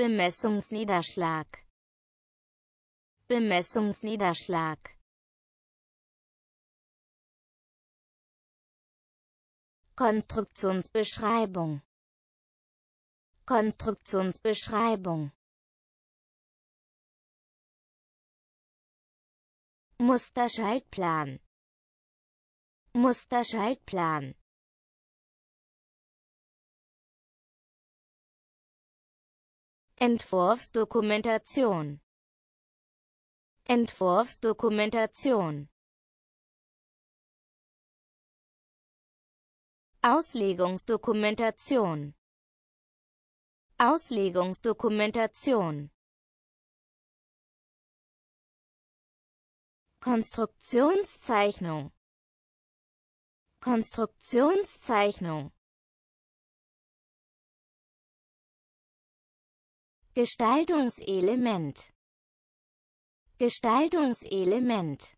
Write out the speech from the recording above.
Bemessungsniederschlag Bemessungsniederschlag Konstruktionsbeschreibung Konstruktionsbeschreibung Musterschaltplan Musterschaltplan Entwurfsdokumentation Entwurfsdokumentation Auslegungsdokumentation Auslegungsdokumentation Konstruktionszeichnung Konstruktionszeichnung Gestaltungselement Gestaltungselement